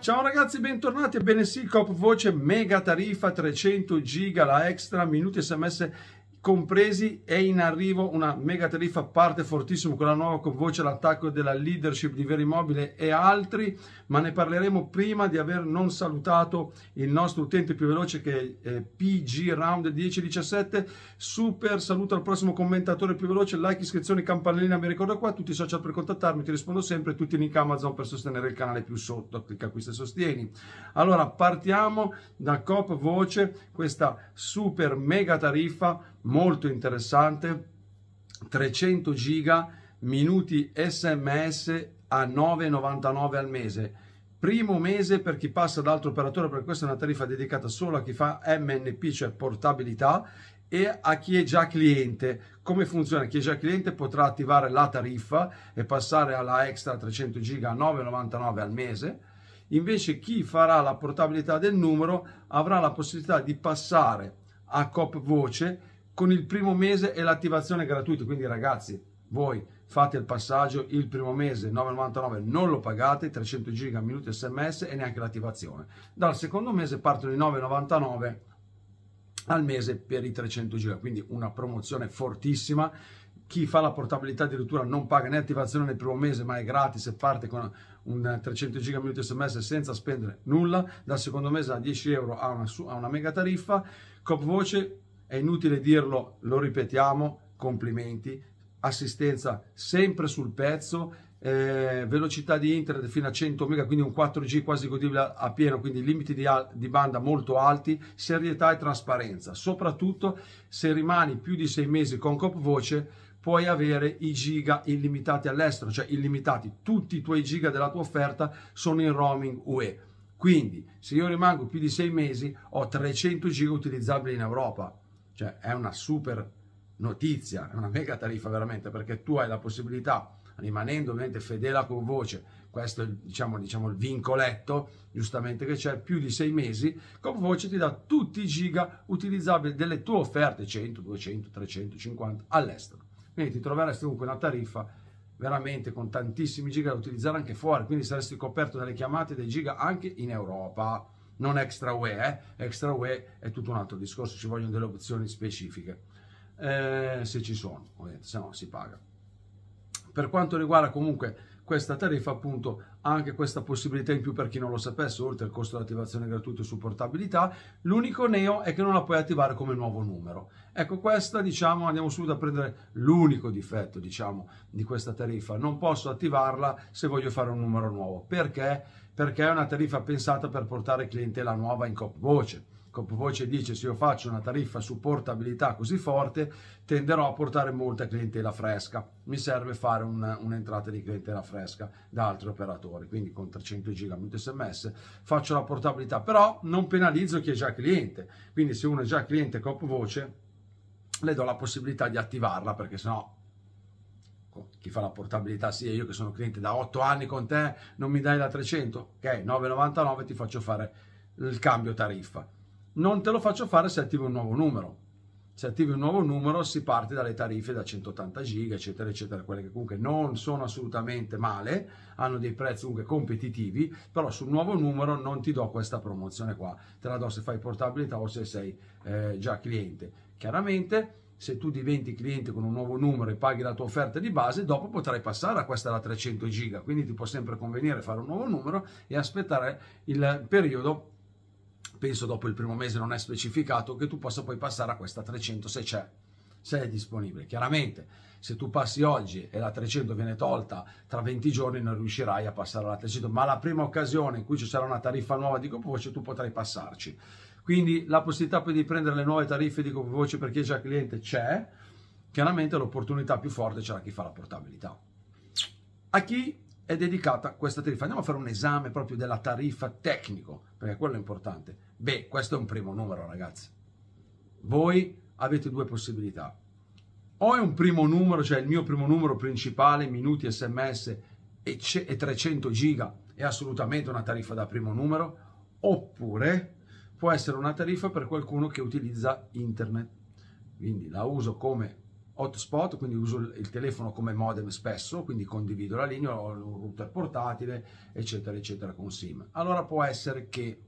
Ciao ragazzi, bentornati. Ebbene sì, Cop Voce, mega tariffa 300 giga, la extra, minuti sms compresi è in arrivo una mega tariffa parte fortissimo con la nuova voce l'attacco della leadership di Verimobile e altri, ma ne parleremo prima di aver non salutato il nostro utente più veloce che è eh, PG Round 1017. Super saluto al prossimo commentatore più veloce, like, iscrizioni, campanellina, mi ricordo qua, tutti i social per contattarmi, ti rispondo sempre, tutti i link Amazon per sostenere il canale più sotto, clicca qui se sostieni. Allora partiamo da Cop Voce, questa super mega tariffa molto interessante, 300 giga, minuti sms a 9,99 al mese. Primo mese per chi passa ad altro operatore, perché questa è una tariffa dedicata solo a chi fa MNP, cioè portabilità, e a chi è già cliente. Come funziona? Chi è già cliente potrà attivare la tariffa e passare alla extra 300 giga a 9,99 al mese. Invece chi farà la portabilità del numero avrà la possibilità di passare a COP voce con il primo mese e l'attivazione gratuita. Quindi ragazzi, voi fate il passaggio il primo mese 9,99 non lo pagate 300 giga minuti sms e neanche l'attivazione dal secondo mese partono i 9,99 al mese per i 300 giga quindi una promozione fortissima chi fa la portabilità addirittura non paga né attivazione nel primo mese ma è gratis e parte con un 300 giga minuti sms senza spendere nulla dal secondo mese a 10 euro ha una, una mega tariffa copvoce è inutile dirlo, lo ripetiamo, complimenti, assistenza sempre sul pezzo, eh, velocità di internet fino a 100 mega, quindi un 4G quasi godibile a, a pieno, quindi limiti di, di, banda molto alti, serietà e trasparenza. Soprattutto se rimani più di 6 mesi con Copvoce puoi avere i giga illimitati all'estero, cioè illimitati, tutti i tuoi giga della tua offerta sono in roaming UE. Quindi se io rimango più di 6 mesi ho 300 giga utilizzabili in Europa cioè è una super notizia, è una mega tariffa veramente, perché tu hai la possibilità, rimanendo ovviamente fedele a voce, questo è diciamo, diciamo, il vincoletto giustamente che c'è, più di sei mesi, CopVoce ti dà tutti i giga utilizzabili delle tue offerte, 100, 200, 350 all'estero. Quindi ti troveresti comunque una tariffa veramente con tantissimi giga da utilizzare anche fuori, quindi saresti coperto dalle chiamate dei giga anche in Europa non extra UE, eh? extra UE è tutto un altro discorso, ci vogliono delle opzioni specifiche, eh, se ci sono, ovviamente, se no si paga. Per quanto riguarda comunque questa tariffa appunto ha anche questa possibilità in più per chi non lo sapesse, oltre al costo di attivazione gratuito e supportabilità. L'unico neo è che non la puoi attivare come nuovo numero. Ecco questa diciamo andiamo subito a prendere l'unico difetto diciamo di questa tariffa. Non posso attivarla se voglio fare un numero nuovo. Perché? Perché è una tariffa pensata per portare clientela nuova in copvoce. voce voce dice se io faccio una tariffa su portabilità così forte tenderò a portare molta clientela fresca, mi serve fare un, un'entrata di clientela fresca da altri operatori, quindi con 300 giga minuto sms faccio la portabilità, però non penalizzo chi è già cliente, quindi se uno è già cliente copvoce le do la possibilità di attivarla perché sennò chi fa la portabilità sia sì, io che sono cliente da 8 anni con te non mi dai la 300 ok 9,99 ti faccio fare il cambio tariffa non te lo faccio fare se attivi un nuovo numero. Se attivi un nuovo numero si parte dalle tariffe da 180 giga, eccetera, eccetera, quelle che comunque non sono assolutamente male, hanno dei prezzi comunque competitivi, però sul nuovo numero non ti do questa promozione qua, te la do se fai portabilità o se sei eh, già cliente. Chiaramente se tu diventi cliente con un nuovo numero e paghi la tua offerta di base, dopo potrai passare a questa da 300 giga, quindi ti può sempre convenire fare un nuovo numero e aspettare il periodo penso dopo il primo mese non è specificato, che tu possa poi passare a questa 300 se c'è, se è disponibile. Chiaramente se tu passi oggi e la 300 viene tolta tra 20 giorni non riuscirai a passare alla 300, ma la prima occasione in cui ci sarà una tariffa nuova di coprovoce tu potrai passarci. Quindi la possibilità poi di prendere le nuove tariffe di coprovoce per chi è già cliente c'è, chiaramente l'opportunità più forte c'è la chi fa la portabilità. A chi è dedicata questa tariffa. Andiamo a fare un esame proprio della tariffa tecnico, perché quello è importante. Beh, questo è un primo numero, ragazzi. Voi avete due possibilità. O è un primo numero, cioè il mio primo numero principale, minuti, sms e 300 giga, è assolutamente una tariffa da primo numero, oppure può essere una tariffa per qualcuno che utilizza internet. Quindi la uso come hotspot, quindi uso il telefono come modem spesso, quindi condivido la linea, ho un router portatile, eccetera, eccetera, con SIM. Allora può essere che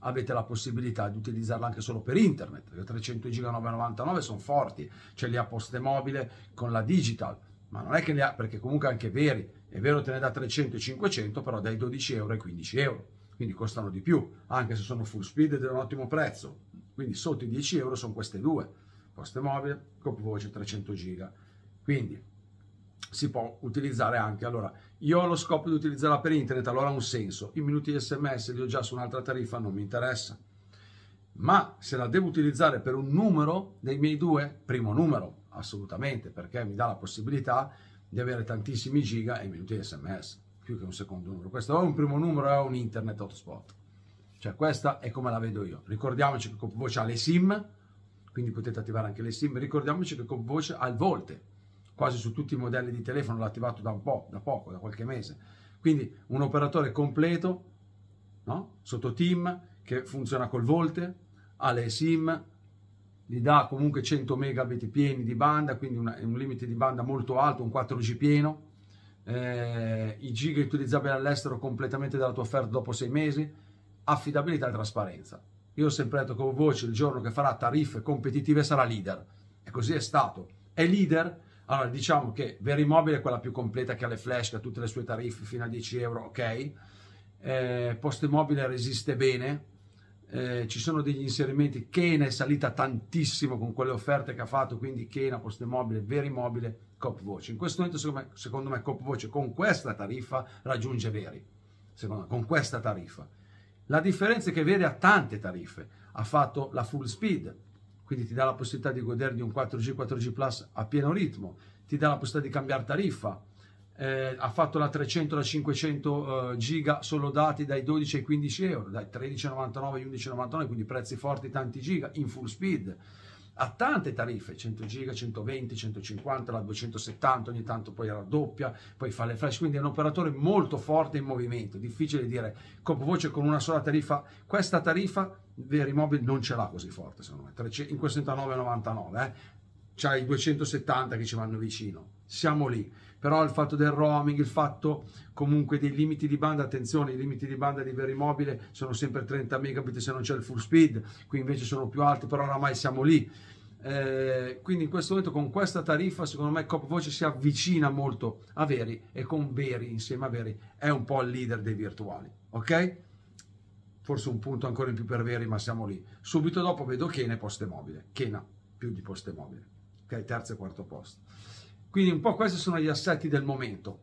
avete la possibilità di utilizzarla anche solo per internet, perché 300 giga 999 sono forti, ce li ha poste mobile con la digital, ma non è che li ha, perché comunque anche veri, è vero te ne da 300 e 500, però dai 12 euro e 15 euro, quindi costano di più, anche se sono full speed ed è un ottimo prezzo, quindi sotto i 10 euro sono queste due Poste mobile, copvoce 300 giga. Quindi si può utilizzare anche. Allora, io ho lo scopo di utilizzarla per internet, allora ha un senso. I minuti di sms li ho già su un'altra tariffa, non mi interessa. Ma se la devo utilizzare per un numero dei miei due, primo numero, assolutamente, perché mi dà la possibilità di avere tantissimi giga e minuti di sms, più che un secondo numero. Questo è un primo numero, è un internet hotspot. Cioè questa è come la vedo io. Ricordiamoci che Copvoce ha le SIM, quindi potete attivare anche le SIM. Ricordiamoci che con voce al volte, quasi su tutti i modelli di telefono l'ho attivato da un po', da poco, da qualche mese. Quindi un operatore completo, no? sotto team, che funziona col volte, ha le SIM, gli dà comunque 100 megabit pieni di banda, quindi una, un limite di banda molto alto, un 4G pieno, eh, i giga utilizzabili all'estero completamente dalla tua offerta dopo sei mesi, affidabilità e trasparenza. Io ho sempre detto che Voce il giorno che farà tariffe competitive sarà leader. E così è stato. È leader? Allora diciamo che Verimobile è quella più completa che ha le flash, che ha tutte le sue tariffe fino a 10 euro, ok? Eh, Postemobile resiste bene. Eh, ci sono degli inserimenti. Kena è salita tantissimo con quelle offerte che ha fatto, quindi Kena, Postemobile, Verimobile, Cop Voce. In questo momento secondo me, secondo me Cop con questa tariffa raggiunge Veri. Secondo me, con questa tariffa la differenza è che vede ha tante tariffe, ha fatto la full speed, quindi ti dà la possibilità di goderti un 4G, 4G Plus a pieno ritmo, ti dà la possibilità di cambiare tariffa, eh, ha fatto la 300, la 500 eh, giga solo dati dai 12 ai 15 euro, dai 13,99 ai 11,99, quindi prezzi forti, tanti giga, in full speed ha tante tariffe, 100 giga, 120, 150, la 270, ogni tanto poi raddoppia, poi fa le flash, quindi è un operatore molto forte in movimento, difficile dire, Compovoce con una sola tariffa, questa tariffa Verimobile non ce l'ha così forte secondo me, 369,99, eh? c'hai i 270 che ci vanno vicino, siamo lì. Però il fatto del roaming, il fatto comunque dei limiti di banda, attenzione, i limiti di banda di verimobile sono sempre 30 megabit se non c'è il full speed, qui invece sono più alti, però oramai siamo lì. Eh, quindi in questo momento con questa tariffa secondo me Cop Voce si avvicina molto a Veri e con Veri insieme a Veri è un po' il leader dei virtuali, ok? Forse un punto ancora in più per Veri, ma siamo lì. Subito dopo vedo Kena e Poste Mobile. Kena più di Poste Mobile ok? Terzo e quarto posto. Quindi un po' questi sono gli assetti del momento,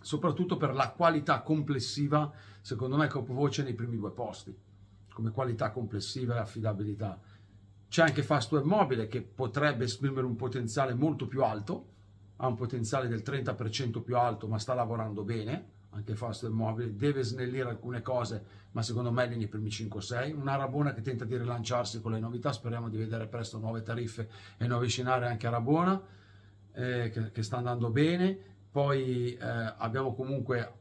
soprattutto per la qualità complessiva, secondo me capovoce nei primi due posti, come qualità complessiva e affidabilità. C'è anche Fastweb Mobile che potrebbe esprimere un potenziale molto più alto, ha un potenziale del 30% più alto, ma sta lavorando bene, anche Fausto del Mobile, deve snellire alcune cose, ma secondo me nei primi 5 o 6. Una Rabona che tenta di rilanciarsi con le novità, speriamo di vedere presto nuove tariffe e nuovi scenari anche Arabona, eh, che, che, sta andando bene. Poi eh, abbiamo comunque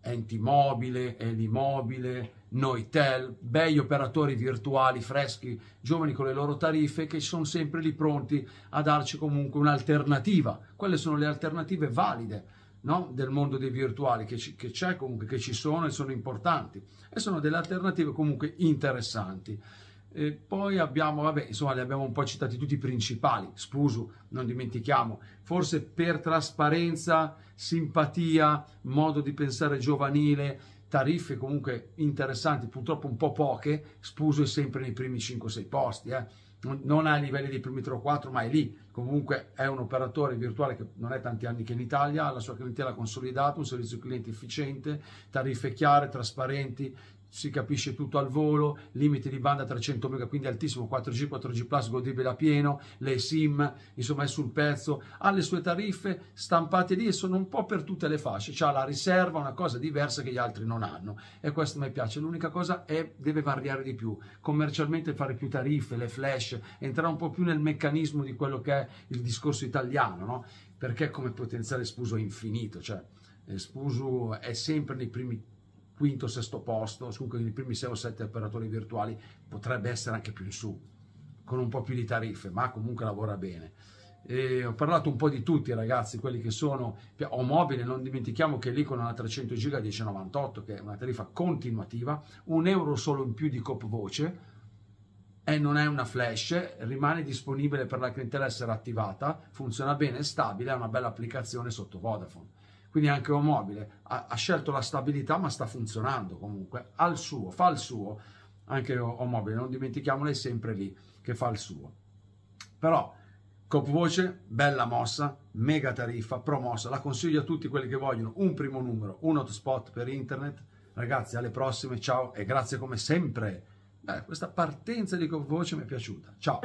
Enti Mobile, Eli Mobile, Noitel, bei operatori virtuali, freschi, giovani con le loro tariffe che sono sempre lì pronti a darci comunque un'alternativa. Quelle sono le alternative valide no? del mondo dei virtuali che, ci, che c'è comunque, che ci sono e sono importanti e sono delle alternative comunque interessanti. E poi abbiamo, vabbè, insomma, li abbiamo un po' citati tutti i principali, Spusu, non dimentichiamo, forse per trasparenza, simpatia, modo di pensare giovanile, tariffe comunque interessanti, purtroppo un po' poche, Spuso è sempre nei primi 5-6 posti, eh? non ha i livelli dei primi 3 o 4, ma è lì. Comunque è un operatore virtuale che non è tanti anni che in Italia, ha la sua clientela consolidata, un servizio cliente efficiente, tariffe chiare, trasparenti, si capisce tutto al volo, limite di banda 300 mega, quindi altissimo, 4G, 4G Plus godibile a pieno, le SIM, insomma è sul pezzo, ha le sue tariffe stampate lì e sono un po' per tutte le fasce, ha la riserva, una cosa diversa che gli altri non hanno e questo mi piace, l'unica cosa è deve variare di più, commercialmente fare più tariffe, le flash, entrare un po' più nel meccanismo di quello che è il discorso italiano, no? perché come potenziale spuso è infinito, cioè eh, spuso è sempre nei primi quinto, sesto posto, comunque i primi 6 o 7 operatori virtuali, potrebbe essere anche più in su, con un po' più di tariffe, ma comunque lavora bene. E ho parlato un po' di tutti ragazzi, quelli che sono o mobile, non dimentichiamo che l'Icon ha 300 giga 10,98 che è una tariffa continuativa, un euro solo in più di cop voce e non è una flash, rimane disponibile per la clientela essere attivata, funziona bene, è stabile, ha una bella applicazione sotto Vodafone quindi anche Omobile ha, ha scelto la stabilità ma sta funzionando comunque, al suo, fa il suo, anche mobile non dimentichiamolo, è sempre lì che fa il suo. Però Copvoce, bella mossa, mega tariffa, promossa, la consiglio a tutti quelli che vogliono un primo numero, un hotspot per internet. Ragazzi, alle prossime, ciao e grazie come sempre. Beh, questa partenza di Copvoce mi è piaciuta. Ciao.